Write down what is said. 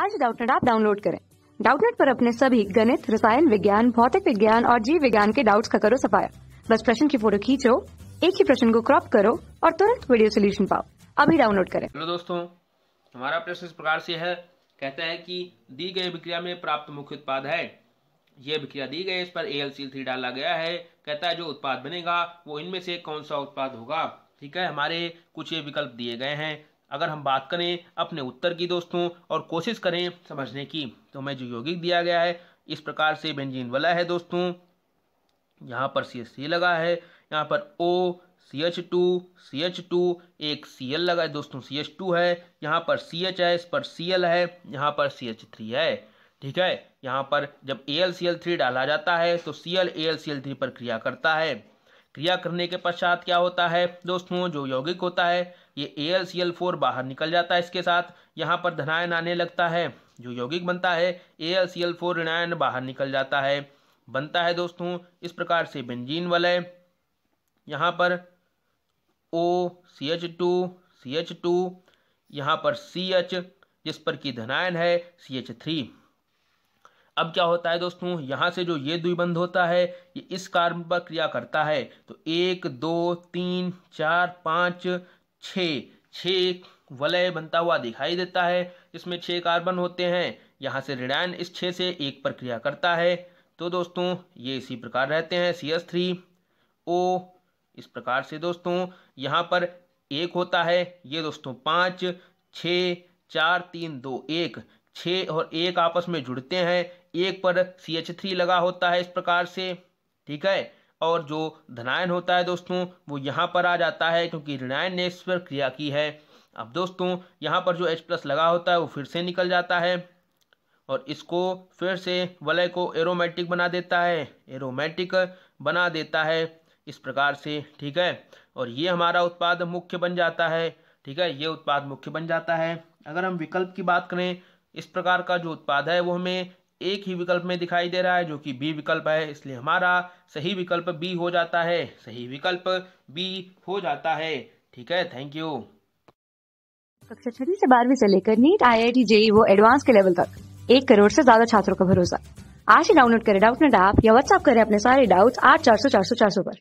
आज डाउटनेट आप डाउनलोड करें डाउटनेट पर अपने सभी गणित रसायन विज्ञान भौतिक विज्ञान और जीव विज्ञान के डाउट्स का करो सफाया बस प्रश्न की फोटो खींचो एक ही प्रश्न को क्रॉप करो और तुरंत वीडियो सोल्यूशन पाओ अभी डाउनलोड करें हेलो दोस्तों हमारा प्रश्न इस प्रकार से है कहता है कि दी गई विक्रिया में प्राप्त मुख्य उत्पाद है ये विक्रिया दी गई इस पर ए थ्री डाला गया है कहता है जो उत्पाद बनेगा वो इनमें से कौन सा उत्पाद होगा ठीक है हमारे कुछ ये विकल्प दिए गए हैं अगर हम बात करें अपने उत्तर की दोस्तों और कोशिश करें समझने की तो हमें जो यौगिक दिया गया है इस प्रकार से बेंजीन वाला है दोस्तों यहाँ पर सी सी लगा है यहाँ पर O C H two C H two एक सी एल लगा है दोस्तों सी एच टू है यहाँ पर सी एच है इस पर सी एल है यहाँ पर सी एच थ्री है ठीक है यहाँ पर जब A L C L three डाला जाता है तो C L A L C L three पर क्रिया करता है क्रिया करने के पश्चात क्या होता है दोस्तों जो यौगिक होता है ये ए बाहर निकल जाता है इसके साथ यहाँ पर धनायन आने लगता है जो यौगिक बनता है ए ऋणायन बाहर निकल जाता है बनता है दोस्तों इस प्रकार से बेंजीन वलय यहाँ पर O C H two C H two यहाँ पर सी एच जिस पर कि धनायन है सी एच थ्री अब क्या होता है दोस्तों यहाँ से जो ये द्विबंध होता है ये इस कार्बन पर क्रिया करता है तो एक दो तीन चार पाँच छः छः वलय बनता हुआ दिखाई देता है इसमें छः कार्बन होते हैं यहाँ से ऋणायन इस छः से एक पर क्रिया करता है तो दोस्तों ये इसी प्रकार रहते हैं सी एस थ्री ओ इस प्रकार से दोस्तों यहाँ पर एक होता है ये दोस्तों पाँच छः चार तीन दो एक छः और एक आपस में जुड़ते हैं एक पर सी एच थ्री लगा होता है इस प्रकार से ठीक है और जो धनायन होता है दोस्तों वो यहाँ पर आ जाता है क्योंकि ऋणायन ने इस पर क्रिया की है अब दोस्तों यहाँ पर जो एच प्लस लगा होता है वो फिर से निकल जाता है और इसको फिर से वलय को एरोमेटिक बना देता है एरोमेटिक बना देता है इस प्रकार से ठीक है और ये हमारा उत्पाद मुख्य बन जाता है ठीक है ये उत्पाद मुख्य बन जाता है अगर हम विकल्प की बात करें इस प्रकार का जो उत्पाद है वो हमें एक ही विकल्प में दिखाई दे रहा है जो कि बी विकल्प है इसलिए हमारा सही विकल्प बी हो जाता है सही विकल्प बी हो जाता है ठीक है थैंक यू कक्षा छठी से बारहवीं से लेकर NEET I I T JEE वो एडवांस के लेवल तक एक करोड़ से ज्यादा छात्रों का भरोसा आज ही डाउनलोड करें डाउट नेट ऐप या व्हाट्सअप करें अपने सारे डाउट आठ चार सौ चार सौ चार सौ पर